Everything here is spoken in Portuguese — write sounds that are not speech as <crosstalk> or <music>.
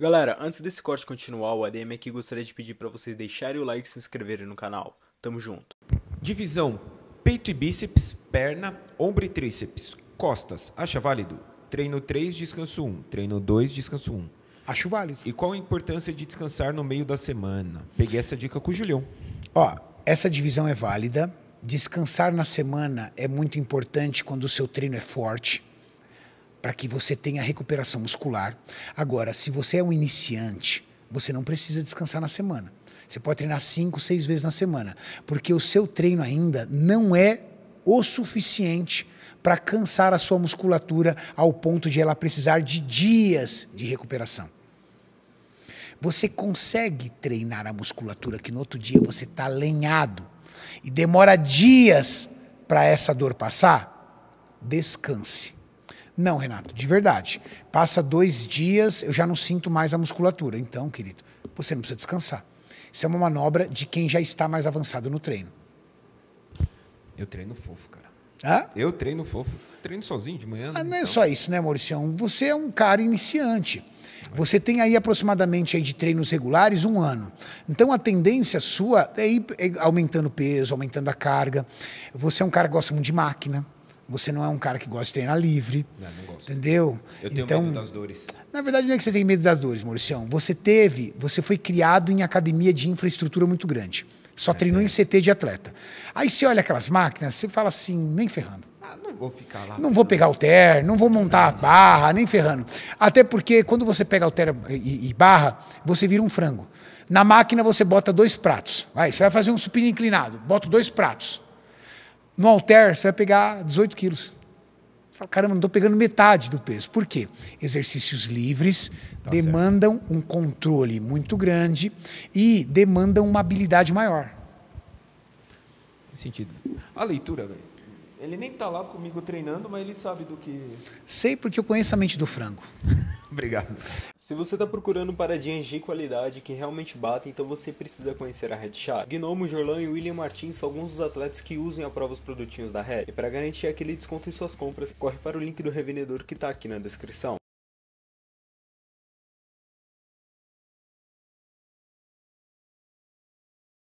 Galera, antes desse corte continuar, o ADM aqui gostaria de pedir para vocês deixarem o like e se inscreverem no canal. Tamo junto. Divisão: peito e bíceps, perna, ombro e tríceps, costas. Acha válido? Treino 3, descanso 1. Treino 2, descanso 1. Acho válido. E qual a importância de descansar no meio da semana? Peguei essa dica com o Julião. Ó, essa divisão é válida. Descansar na semana é muito importante quando o seu treino é forte para que você tenha recuperação muscular. Agora, se você é um iniciante, você não precisa descansar na semana. Você pode treinar cinco, seis vezes na semana, porque o seu treino ainda não é o suficiente para cansar a sua musculatura ao ponto de ela precisar de dias de recuperação. Você consegue treinar a musculatura que no outro dia você está lenhado e demora dias para essa dor passar? Descanse. Não, Renato, de verdade. Passa dois dias, eu já não sinto mais a musculatura. Então, querido, você não precisa descansar. Isso é uma manobra de quem já está mais avançado no treino. Eu treino fofo, cara. Hã? Eu treino fofo. Treino sozinho de manhã. Ah, não é então. só isso, né, Mauricião? Você é um cara iniciante. Você tem aí aproximadamente aí de treinos regulares um ano. Então a tendência sua é ir é aumentando peso, aumentando a carga. Você é um cara que gosta muito de máquina. Você não é um cara que gosta de treinar livre. Não, não gosto. Entendeu? Eu tenho então, medo das dores. Na verdade, não é que você tem medo das dores, Mauricião. Você teve, você foi criado em academia de infraestrutura muito grande. Só é, treinou é. em CT de atleta. Aí você olha aquelas máquinas, você fala assim, nem ferrando. Ah, não vou ficar lá. Não vou pegar o ter, não vou montar barra, nem ferrando. Até porque quando você pega o ter e, e barra, você vira um frango. Na máquina você bota dois pratos. Vai, você vai fazer um supino inclinado, bota dois pratos. No halter, você vai pegar 18 quilos. Você fala, caramba, não estou pegando metade do peso. Por quê? Exercícios livres tá demandam certo. um controle muito grande e demandam uma habilidade maior. Em sentido. A leitura, velho. Ele nem está lá comigo treinando, mas ele sabe do que. Sei porque eu conheço a mente do frango. <laughs> Obrigado. Se você está procurando paradinhas de qualidade que realmente batem, então você precisa conhecer a Red Shark. Gnomo, Jorlan e William Martins são alguns dos atletas que usam e aprovam os produtinhos da Red. E para garantir aquele desconto em suas compras, corre para o link do revendedor que está aqui na descrição.